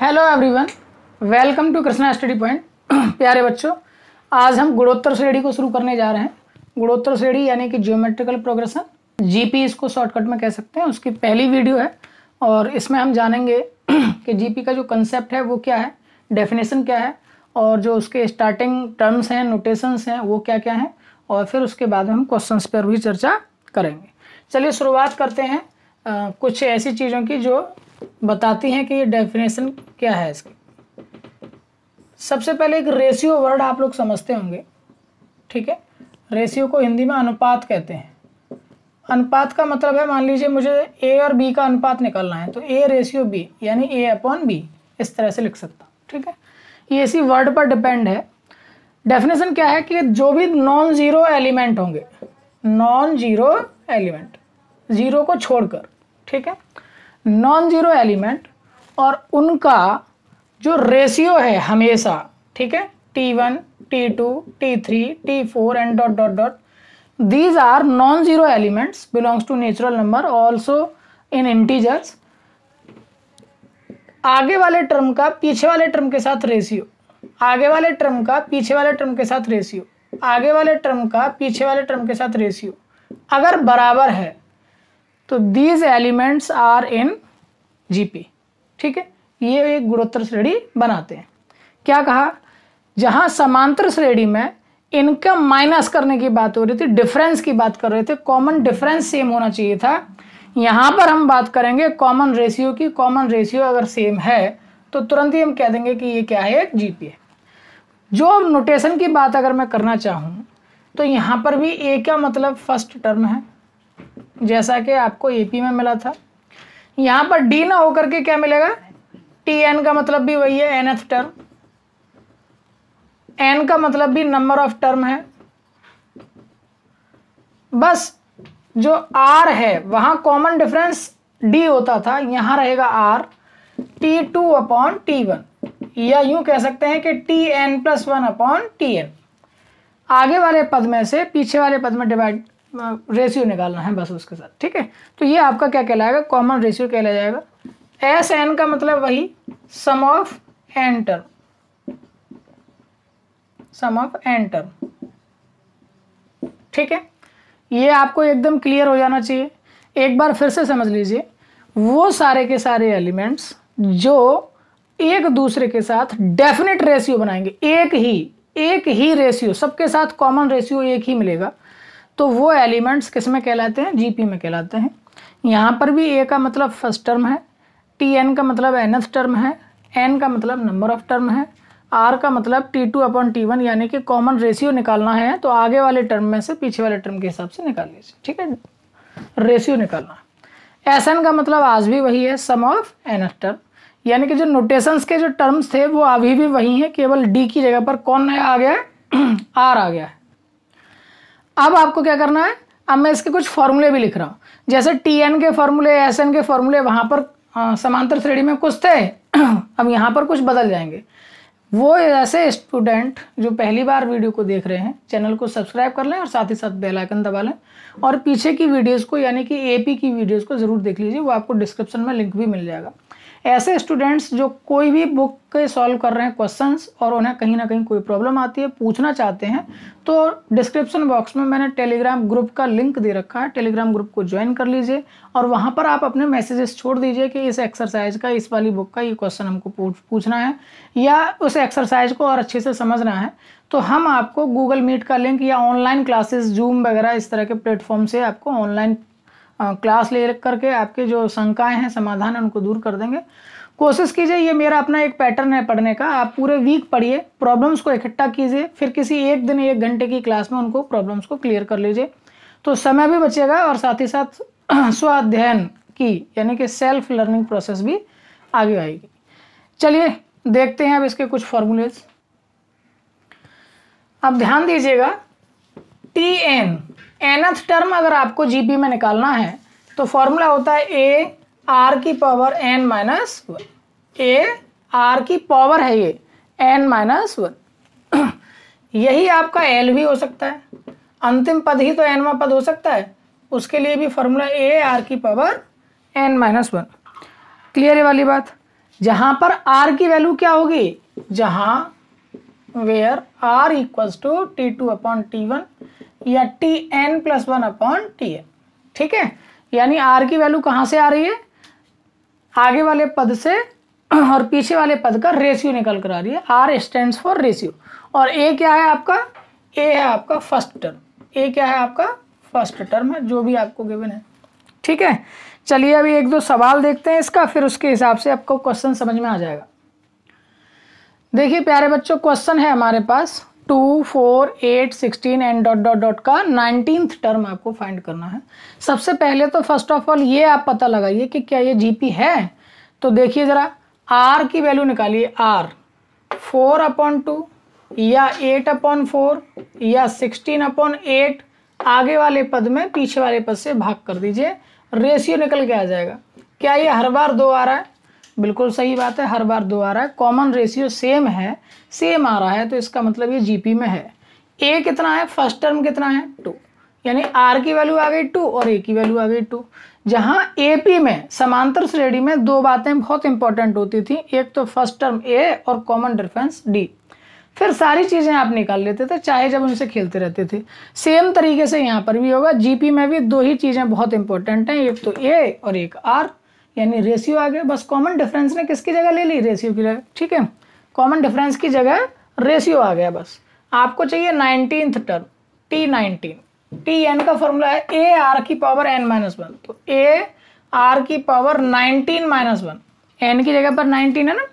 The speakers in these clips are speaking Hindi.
hello everyone welcome to Krishna study point प्यारे बच्चों आज हम गुणोत्तर श्रेणी को शुरू करने जा रहे हैं गुणोत्तर श्रेणी यानी कि जियोमेट्रिकल प्रोग्रेशन जीपी इसको शॉर्टकट में कह सकते हैं उसकी पहली वीडियो है और इसमें हम जानेंगे कि जीपी का जो कंसेप्ट है वो क्या है डेफिनेशन क्या है और जो उसके स्टार्टिंग टर्म्स हैं नोटेशंस हैं वो क्या क्या हैं और फिर उसके बाद हम क्वेश्चंस पर भी चर्चा करेंगे चलिए शुरुआत करते हैं आ, कुछ ऐसी चीज़ों की जो बताती हैं कि ये डेफिनेशन क्या है इसकी सबसे पहले एक रेशियो वर्ड आप लोग समझते होंगे ठीक है रेशियो को हिंदी में अनुपात कहते हैं अनुपात का मतलब है मान लीजिए मुझे ए और बी का अनुपात निकालना है तो ए रेशियो बी यानी ए अपॉन बी इस तरह से लिख सकता ठीक है ये इसी वर्ड पर डिपेंड है डेफिनेशन क्या है कि जो भी नॉन ज़ीरो एलिमेंट होंगे नॉन ज़ीरो एलिमेंट ज़ीरो को छोड़कर ठीक है नॉन ज़ीरो एलिमेंट और उनका जो रेशियो है हमेशा ठीक है T one T two T three T four and dot dot dot these are non zero elements belongs to natural number also in integers आगे वाले टर्म का पीछे वाले टर्म के साथ रेशियो आगे वाले टर्म का पीछे वाले टर्म के साथ रेशियो आगे वाले टर्म का पीछे वाले टर्म के साथ रेशियो अगर बराबर है तो these elements are in GP ठीक है ये एक गुणोत्तर श्रेणी बनाते हैं क्या कहा जहां समांतर श्रेणी में इनकम माइनस करने की बात हो रही थी डिफरेंस की बात कर रहे थे कॉमन डिफरेंस सेम होना चाहिए था यहां पर हम बात करेंगे कॉमन रेशियो की कॉमन रेशियो अगर सेम है तो तुरंत ही हम कह देंगे कि ये क्या है है जो नोटेशन की बात अगर मैं करना चाहूँ तो यहां पर भी ए का मतलब फर्स्ट टर्म है जैसा कि आपको एपी में मिला था यहाँ पर डी ना होकर के क्या मिलेगा टी एन का मतलब भी वही है एन एथ टर्म एन का मतलब भी नंबर ऑफ टर्म है बस जो आर है वहां कॉमन डिफरेंस डी होता था यहां रहेगा R T two upon T one या यूं कह सकते हैं कि T N plus one upon T N आगे वाले पद में से पीछे वाले पद में डिवाइड रेशियो निकालना है बस उसके साथ ठीक है तो ये आपका क्या कहलाएगा कॉमन रेशियो कहला जाएगा एस एन का मतलब वही sum of N term sum of N term ठीक है ये आपको एकदम क्लियर हो जाना चाहिए एक बार फिर से समझ लीजिए वो सारे के सारे एलिमेंट्स जो एक दूसरे के साथ डेफिनेट रेशियो बनाएंगे एक ही एक ही रेशियो सबके साथ कॉमन रेशियो एक ही मिलेगा तो वो एलिमेंट्स किस में कहलाते हैं जी में कहलाते हैं यहाँ पर भी ए का मतलब फर्स्ट टर्म है टी एन का मतलब एनथ टर्म है एन का मतलब नंबर ऑफ टर्म है आर का मतलब T two upon T one यानी कि कॉमन रेशियो निकालना है तो आगे वाले टर्म में से पीछे वाले टर्म के हिसाब से निकाल लीजिए ठीक है रेशियो निकालना एस एन का मतलब आज भी वही है sum of N S term यानी कि जो नोटेशंस के जो टर्म्स थे वो अभी भी वही हैं केवल डी की जगह पर कौन नया आ गया है आर आ गया है अब आपको क्या करना है अब मैं इसके कुछ फॉर्मूले भी लिख रहा हूँ जैसे टी एन के फॉर्मूले एस एन के फॉर्मूले वहाँ पर समांतर श्रेणी में कुछ थे अब यहाँ पर कुछ बदल जाएंगे वो ऐसे स्टूडेंट जो पहली बार वीडियो को देख रहे हैं चैनल को सब्सक्राइब कर लें और साथ ही साथ बेल आइकन दबा लें और पीछे की वीडियोस को यानी कि एपी की वीडियोस को ज़रूर देख लीजिए वो आपको डिस्क्रिप्शन में लिंक भी मिल जाएगा ऐसे स्टूडेंट्स जो कोई भी बुक के सॉल्व कर रहे हैं क्वेश्चंस और उन्हें कहीं ना कहीं कोई प्रॉब्लम आती है पूछना चाहते हैं तो डिस्क्रिप्शन बॉक्स में मैंने टेलीग्राम ग्रुप का लिंक दे रखा है टेलीग्राम ग्रुप को ज्वाइन कर लीजिए और वहाँ पर आप अपने मैसेजेस छोड़ दीजिए कि इस एक्सरसाइज का इस वाली बुक का ये क्वेश्चन हमको पूछ, पूछना है या उस एक्सरसाइज को और अच्छे से समझना है तो हम आपको गूगल मीट का लिंक या ऑनलाइन क्लासेस जूम वगैरह इस तरह के प्लेटफॉर्म से आपको ऑनलाइन क्लास ले करके आपके जो शंकाएं हैं समाधान है उनको दूर कर देंगे कोशिश कीजिए ये मेरा अपना एक पैटर्न है पढ़ने का आप पूरे वीक पढ़िए प्रॉब्लम्स को इकट्ठा कीजिए फिर किसी एक दिन एक घंटे की क्लास में उनको प्रॉब्लम्स को क्लियर कर लीजिए तो समय भी बचेगा और साथ ही साथ स्वाध्ययन की यानी कि सेल्फ लर्निंग प्रोसेस भी आगे आएगी चलिए देखते हैं अब इसके कुछ फॉर्मूलेज अब ध्यान दीजिएगा टी एन एनथ टर्म अगर आपको जीपी में निकालना है तो फॉर्मूला होता है ए आर की power N minus one A R की पावर है ये एन माइनस वन यही आपका एल भी हो सकता है अंतिम पद ही तो एनवा पद हो सकता है उसके लिए भी फॉर्मूला ए आर की power N minus one clear है वाली बात जहां पर आर की वैल्यू क्या होगी जहां where R equals to T two upon T one या T N plus one upon T N ठीक है यानी आर की वैल्यू कहाँ से आ रही है आगे वाले पद से और पीछे वाले पद का रेशियो निकल कर आ रही है आर स्टैंड फॉर रेशियो और ए क्या है आपका ए है आपका फर्स्ट टर्म ए क्या है आपका फर्स्ट टर्म है जो भी आपको गिवन है ठीक है चलिए अभी एक दो सवाल देखते हैं इसका फिर उसके हिसाब से आपको क्वेश्चन समझ में आ जाएगा देखिए प्यारे बच्चों क्वेश्चन है हमारे पास two four eight sixteen and dot dot dot का नाइनटीन्थ टर्म आपको फाइंड करना है सबसे पहले तो फर्स्ट ऑफ ऑल ये आप पता लगाइए कि क्या ये जीपी है तो देखिए ज़रा आर की वैल्यू निकालिए आर फोर अपॉन टू या एट अपॉन फोर या सिक्सटीन अपॉन एट आगे वाले पद में पीछे वाले पद से भाग कर दीजिए रेशियो निकल के आ जाएगा क्या ये हर बार दो आ रहा है बिल्कुल सही बात है हर बार दो आ रहा है कॉमन रेशियो सेम है सेम आ रहा है तो इसका मतलब ये जीपी में है ए कितना है फर्स्ट टर्म कितना है टू यानी आर की वैल्यू आ गई टू और ए की वैल्यू आ गई टू जहाँ एपी में समांतर श्रेणी में दो बातें बहुत इंपॉर्टेंट होती थी एक तो फर्स्ट टर्म ए और कॉमन डिफेंस डी फिर सारी चीज़ें आप निकाल लेते थे चाहे जब उनसे खेलते रहते थे सेम तरीके से यहाँ पर भी होगा जीपी में भी दो ही चीज़ें बहुत इंपॉर्टेंट हैं एक तो ए और एक आर यानी रेशियो आ गया बस कॉमन डिफरेंस ने किसकी जगह ले ली रेशियो की जगह ठीक है कॉमन डिफरेंस की जगह रेशियो आ गया बस आपको चाहिए nineteen term T nineteen T N का फॉर्मूला है ए आर की पावर एन माइनस वन तो ए आर की power nineteen minus one N की जगह पर नाइनटीन है ना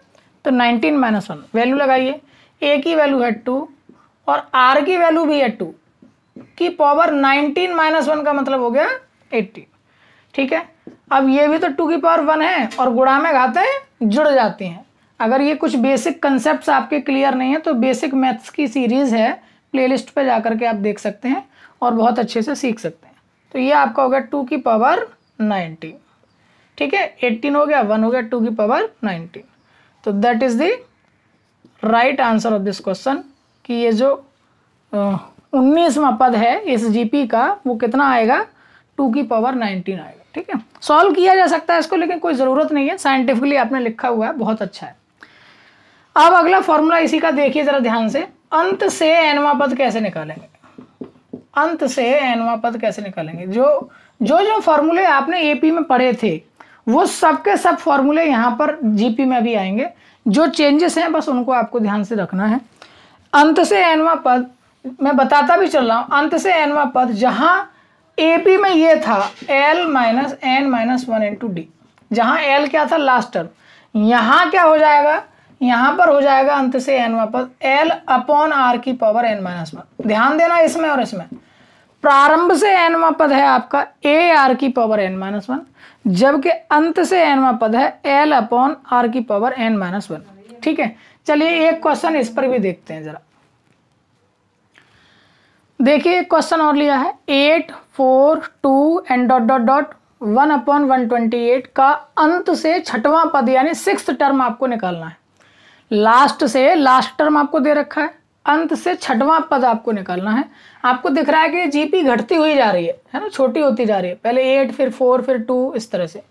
तो नाइनटीन माइनस वन वैल्यू लगाइए ए की वैल्यू है टू और आर की वैल्यू भी है टू की पावर नाइनटीन माइनस वन का मतलब हो गया एट्टी ठीक है अब ये भी तो टू की पावर वन है और गुणा में घाते जुड़ जाती हैं अगर ये कुछ बेसिक कंसेप्ट आपके क्लियर नहीं तो है तो बेसिक मैथ्स की सीरीज़ है प्लेलिस्ट पर जा करके आप देख सकते हैं और बहुत अच्छे से सीख सकते हैं तो ये आपका हो गया टू की पावर नाइनटीन ठीक है एट्टीन हो गया वन हो गया टू की पावर नाइनटीन तो that is the right answer of this question कि ये जो उन्नीसवा पद है इस जीपी का वो कितना आएगा टू की पावर नाइनटीन आएगा ठीक है सॉल्व किया जा सकता है इसको लेकिन कोई ज़रूरत नहीं है साइंटिफिकली आपने लिखा हुआ है बहुत अच्छा है अब अगला फॉर्मूला इसी का देखिए ज़रा ध्यान से अंत से एनवा पद कैसे निकालेंगे अंत से एनवा पद कैसे निकालेंगे जो जो जो फॉर्मूले आपने एपी में पढ़े थे वो सबके सब सब फॉर्मूले यहां पर जीपी में भी आएंगे जो चेंजेस हैं बस उनको आपको ध्यान से रखना है अंत से एनवा पद मैं बताता भी चल रहा हूं अंत से एनवा पद जहां ए पी में ये था L minus N minus one into D जहां एल क्या था लास्ट टर्म यहां क्या हो जाएगा यहां पर हो जाएगा अंत से एन वापस एल अपॉन आर की पावर एन माइनस वन ध्यान देना इसमें और इसमें प्रारंभ से एनवा पद है आपका ए आर की पावर एन माइनस वन जबकि अंत से एनवा पद है एल अपॉन आर की पावर एन माइनस वन ठीक है चलिए एक क्वेश्चन इस पर भी देखते हैं जरा देखिए एक क्वेश्चन और लिया है eight four two and dot dot dot one upon one twenty eight का अंत से छठवां पद यानी सिक्स टर्म आपको निकालना है लास्ट से लास्ट टर्म आपको दे रखा है अंत से छठवां पद आपको निकालना है आपको दिख रहा है कि जीपी घटती हुई जा रही है है ना छोटी होती जा रही है पहले एट फिर फोर फिर टू इस तरह से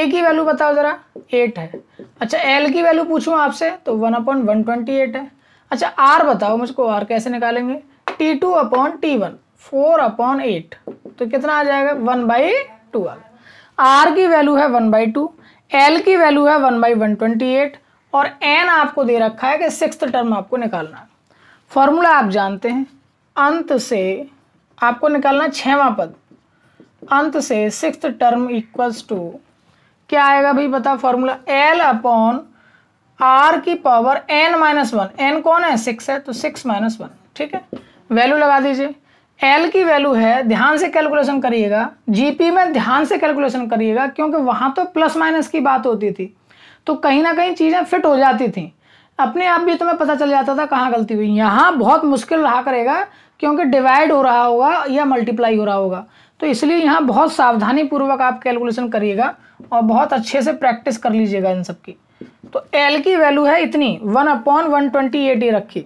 ए की वैल्यू बताओ ज़रा एट है अच्छा एल की वैल्यू पूछूं आपसे तो one upon one twenty eight है अच्छा आर बताओ मुझको आर कैसे निकालेंगे T two upon T one four upon eight तो कितना आ जाएगा वन बाई ट्वेल्व आर की वैल्यू है वन बाई टू एल की वैल्यू है one by one twenty eight और एन आपको दे रखा है कि सिक्स टर्म आपको निकालना है फॉर्मूला आप जानते हैं अंत से आपको निकालना छवा पद अंत से सिक्स टर्म इक्वल्स टू क्या आएगा भाई बता फॉर्मूला एल अपॉन आर की power N minus one N कौन है सिक्स है तो सिक्स माइनस वन ठीक है वैल्यू लगा दीजिए एल की वैल्यू है ध्यान से कैलकुलेशन करिएगा जीपी में ध्यान से कैलकुलेशन करिएगा क्योंकि वहाँ तो प्लस माइनस की बात होती थी तो कहीं ना कहीं चीज़ें फिट हो जाती थी अपने आप भी तुम्हें पता चल जाता था कहाँ गलती हुई यहाँ बहुत मुश्किल रहा करेगा क्योंकि डिवाइड हो रहा होगा या मल्टीप्लाई हो रहा होगा तो इसलिए यहाँ बहुत सावधानी पूर्वक आप कैलकुलेशन करिएगा और बहुत अच्छे से प्रैक्टिस कर लीजिएगा इन सब की तो एल की वैल्यू है इतनी one upon one twenty eight ये रखी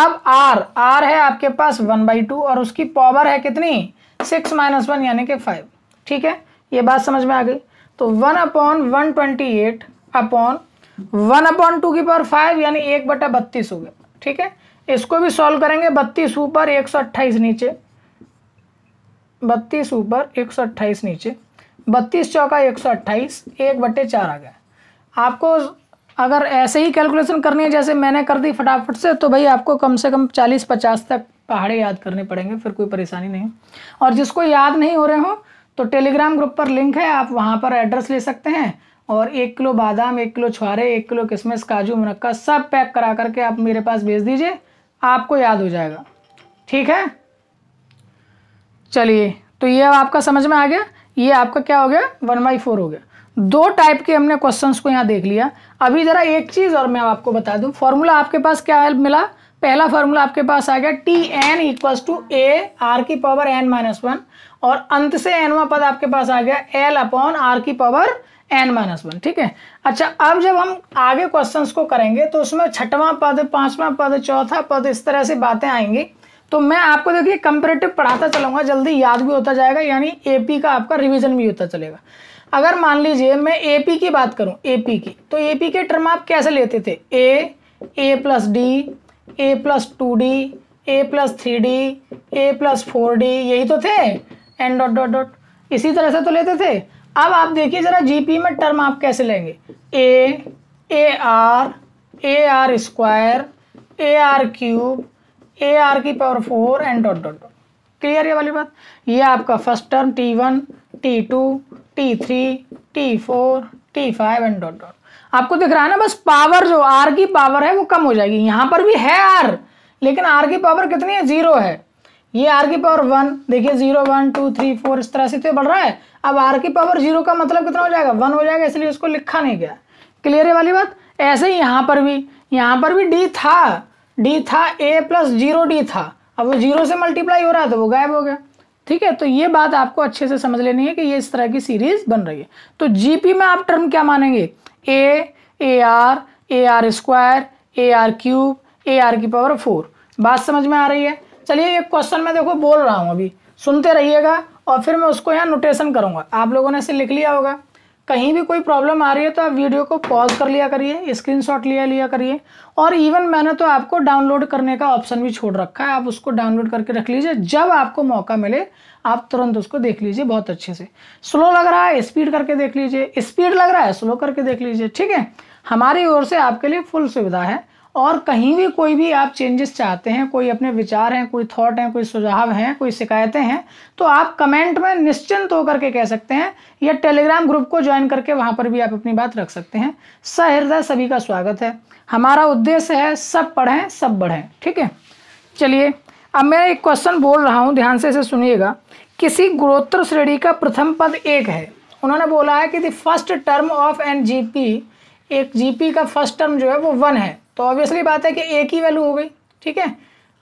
अब आर आर है आपके पास वन बाई टू और उसकी पावर है कितनी सिक्स माइनस वन यानी कि फाइव ठीक है ये बात समझ में आ गई तो one upon one twenty eight upon one upon two की पावर फाइव यानी एक बटा बत्तीस हो गया ठीक है इसको भी सॉल्व करेंगे बत्तीस ऊपर एक सौ अट्ठाईस नीचे बत्तीस ऊपर एक सौ अट्ठाईस नीचे बत्तीस चौका एक सौ अट्ठाईस एक बटे चार आ गया आपको अगर ऐसे ही कैलकुलेशन करनी है जैसे मैंने कर दी फटाफट से तो भाई आपको कम से कम चालीस पचास तक पहाड़े याद करने पड़ेंगे फिर कोई परेशानी नहीं और जिसको याद नहीं हो रहे हो तो टेलीग्राम ग्रुप पर लिंक है आप वहाँ पर एड्रेस ले सकते हैं और एक किलो बादाम एक किलो छुहारे एक किलो किशमिश काजू मुनक्का सब पैक करा करके आप मेरे पास भेज दीजिए आपको याद हो जाएगा ठीक है चलिए तो ये आपका समझ में आ गया ये आपका क्या हो गया वन बाई फोर हो गया दो टाइप के हमने क्वेश्चंस को यहाँ देख लिया अभी ज़रा एक चीज़ और मैं आपको बता दूं फॉर्मूला आपके पास क्या मिला पहला फॉर्मूला आपके पास आ गया T N equal to A R की पावर एन माइनस वन और अंत से एनवा पद आपके पास आ गया एल अपॉन आर की पावर एन माइनस वन ठीक है अच्छा अब जब हम आगे क्वेश्चंस को करेंगे तो उसमें छठवां पद पांचवा पद चौथा पद इस तरह से बातें आएंगी तो मैं आपको देखिए कंपेरेटिव पढ़ाता चलूंगा जल्दी याद भी होता जाएगा यानी एपी का आपका रिविजन भी होता चलेगा अगर मान लीजिए मैं ए पी की बात करूँ ए पी की तो ए पी के टर्म आप कैसे लेते थे A A plus D A plus two D A plus three D A plus four D यही तो थे एन डॉट डॉट डॉट इसी तरह से तो लेते थे अब आप देखिए ज़रा जीपी में टर्म आप कैसे लेंगे A A R A R square A R cube A R की power four N dot dot dot clear ये वाली बात ये आपका first term T one T two T three T four T five and dot dot आपको दिख रहा है ना बस पावर जो आर की पावर है वो कम हो जाएगी यहाँ पर भी है आर लेकिन आर की पावर कितनी है जीरो है ये आर की पावर वन देखिए zero one two three four इस तरह से तो बढ़ रहा है अब आर की पावर जीरो का मतलब कितना हो जाएगा वन हो जाएगा इसलिए उसको लिखा नहीं गया क्लियर है वाली बात ऐसे ही यहाँ पर भी यहाँ पर भी डी था डी था ए प्लस जीरो डी था अब वो जीरो से मल्टीप्लाई हो रहा है तो वो गायब हो गया ठीक है तो ये बात आपको अच्छे से समझ लेनी है कि ये इस तरह की सीरीज बन रही है तो जीपी में आप टर्म क्या मानेंगे A A R A R square A R cube A R की पावर फोर बात समझ में आ रही है चलिए एक क्वेश्चन में देखो बोल रहा हूँ अभी सुनते रहिएगा और फिर मैं उसको यहाँ नोटेशन करूँगा आप लोगों ने इसे लिख लिया होगा कहीं भी कोई प्रॉब्लम आ रही है तो आप वीडियो को पॉज कर लिया करिए स्क्रीनशॉट लिया लिया करिए और इवन मैंने तो आपको डाउनलोड करने का ऑप्शन भी छोड़ रखा है आप उसको डाउनलोड करके रख लीजिए जब आपको मौका मिले आप तुरंत उसको देख लीजिए बहुत अच्छे से स्लो लग रहा है स्पीड करके देख लीजिए स्पीड लग रहा है स्लो करके देख लीजिए ठीक है हमारी ओर से आपके लिए फुल सुविधा है और कहीं भी कोई भी आप चेंजेस चाहते हैं कोई अपने विचार हैं कोई थॉट हैं कोई सुझाव हैं कोई शिकायतें हैं तो आप कमेंट में निश्चिंत होकर के कह सकते हैं या टेलीग्राम ग्रुप को ज्वाइन करके वहाँ पर भी आप अपनी बात रख सकते हैं सहृदय सभी का स्वागत है हमारा उद्देश्य है सब पढ़ें सब बढ़ें ठीक है चलिए अब मैं एक क्वेश्चन बोल रहा हूँ ध्यान से इसे सुनिएगा किसी गुणोत्तर श्रेणी का प्रथम पद एक है उन्होंने बोला है कि the first term of N G एक जीपी का फर्स्ट टर्म जो है वो वन है तो ऑब्वियसली बात है कि ए की वैल्यू हो गई ठीक है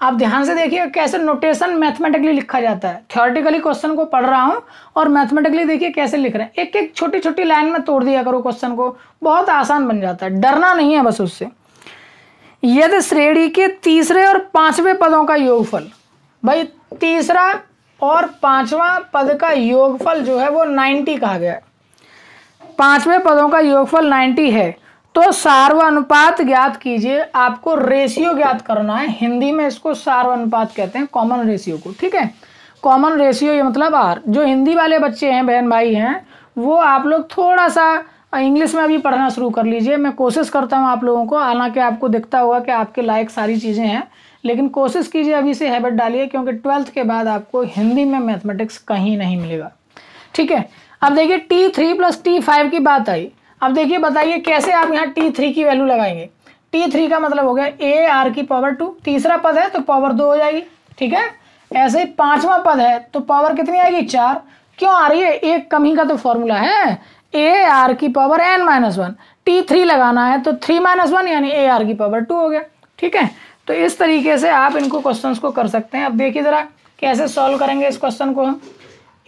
आप ध्यान से देखिए कैसे नोटेशन मैथमेटिकली लिखा जाता है थ्योरेटिकली क्वेश्चन को पढ़ रहा हूँ और मैथमेटिकली देखिए कैसे लिख रहे हैं एक एक छोटी छोटी लाइन में तोड़ दिया करो क्वेश्चन को बहुत आसान बन जाता है डरना नहीं है बस उससे यदि श्रेणी के तीसरे और पांचवें पदों का योगफल भाई तीसरा और पांचवा पद का योगफल जो है वो नाइन्टी कहा गया पांचवें पदों का योगफल नाइन्टी है तो अनुपात ज्ञात कीजिए आपको रेशियो ज्ञात करना है हिंदी में इसको सार्व अनुपात कहते हैं कॉमन रेशियो को ठीक है कॉमन रेशियो ये मतलब आर जो हिंदी वाले बच्चे हैं बहन भाई हैं वो आप लोग थोड़ा सा इंग्लिश में भी पढ़ना शुरू कर लीजिए मैं कोशिश करता हूँ आप लोगों को हालांकि आपको दिखता होगा कि आपके लायक सारी चीज़ें हैं लेकिन कोशिश कीजिए अभी से हैबिट डालिए क्योंकि ट्वेल्थ के बाद आपको हिंदी में मैथमेटिक्स कहीं नहीं मिलेगा ठीक है अब देखिए T three plus T five की बात आई अब देखिए बताइए कैसे आप यहाँ टी थ्री की वैल्यू लगाएंगे टी थ्री का मतलब हो गया ए आर की पावर टू तीसरा पद है तो पावर दो हो जाएगी ठीक है ऐसे ही पांचवा पद है तो पावर कितनी आएगी चार क्यों आ रही है एक कमी का तो फॉर्मूला है ए आर की power N minus one T three लगाना है तो थ्री माइनस वन यानी ए आर की पावर टू हो गया ठीक है तो इस तरीके से आप इनको क्वेश्चंस को कर सकते हैं अब देखिए ज़रा कैसे सॉल्व करेंगे इस क्वेश्चन को हम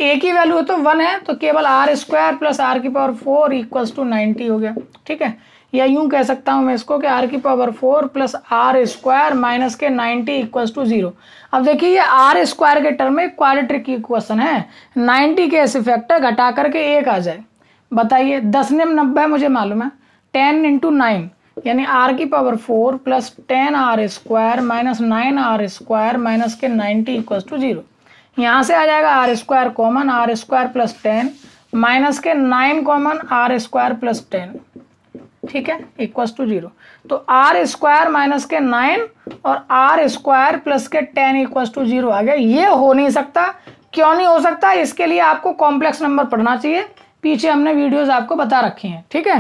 ए की वैल्यू तो वन है तो केवल आर स्क्वायर प्लस आर की power four equals to ninety हो गया ठीक है या यूं कह सकता हूं मैं इसको कि आर की power four plus R square minus के नाइन्टी इक्वल्स टू जीरो अब देखिए ये आर स्क्वायर के टर्म में क्वाड्रेटिक इक्वेशन है नाइन्टी के ऐसे फैक्टर घटा करके एक आ जाए बताइए दस ने नब्बे मुझे मालूम है टेन इंटू नाइन यानी आर की power four plus ten R square minus nine R square minus के नाइन्टी इक्वल्स टू जीरो यहाँ से आ जाएगा R square common R square plus ten minus के nine common R square plus ten ठीक है इक्वस टू जीरो तो आर स्क्वायर माइनस के नाइन और आर स्क्वायर प्लस के टेन इक्वस टू जीरो आ गया ये हो नहीं सकता क्यों नहीं हो सकता इसके लिए आपको कॉम्प्लेक्स नंबर पढ़ना चाहिए पीछे हमने वीडियोज आपको बता रखी हैं ठीक है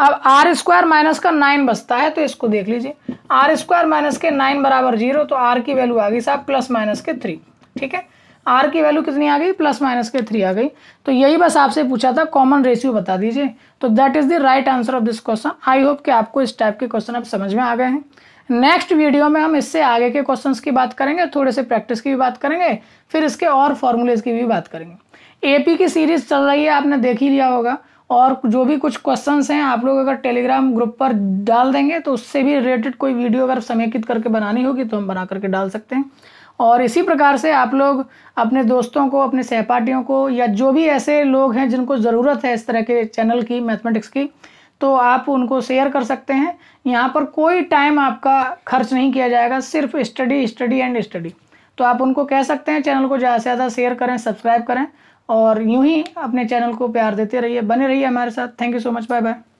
अब आर स्क्वायर माइनस का नाइन बचता है तो इसको देख लीजिए आर स्क्वायर माइनस के नाइन बराबर जीरो तो आर की वैल्यू आ गई साहब प्लस माइनस के थ्री ठीक है आर की वैल्यू कितनी आ गई प्लस माइनस के थ्री आ गई तो यही बस आपसे पूछा था कॉमन रेशियो बता दीजिए तो that is the right answer of this question I hope कि आपको इस टाइप के क्वेश्चन अब समझ में आ गए हैं नेक्स्ट वीडियो में हम इससे आगे के क्वेश्चन की बात करेंगे थोड़े से प्रैक्टिस की भी बात करेंगे फिर इसके और फॉर्मूलेज की भी बात करेंगे एपी की सीरीज चल रही है आपने देख ही लिया होगा और जो भी कुछ क्वेश्चंस हैं आप लोग अगर टेलीग्राम ग्रुप पर डाल देंगे तो उससे भी रिलेटेड कोई वीडियो अगर समेकित करके बनानी होगी तो हम बना करके डाल सकते हैं और इसी प्रकार से आप लोग अपने दोस्तों को अपने सहपाठियों को या जो भी ऐसे लोग हैं जिनको ज़रूरत है इस तरह के चैनल की मैथमेटिक्स की तो आप उनको शेयर कर सकते हैं यहाँ पर कोई टाइम आपका खर्च नहीं किया जाएगा सिर्फ स्टडी स्टडी एंड स्टडी तो आप उनको कह सकते हैं चैनल को ज़्यादा से ज़्यादा शेयर करें सब्सक्राइब करें और यूं ही अपने चैनल को प्यार देते रहिए बने रहिए हमारे साथ thank you so much bye bye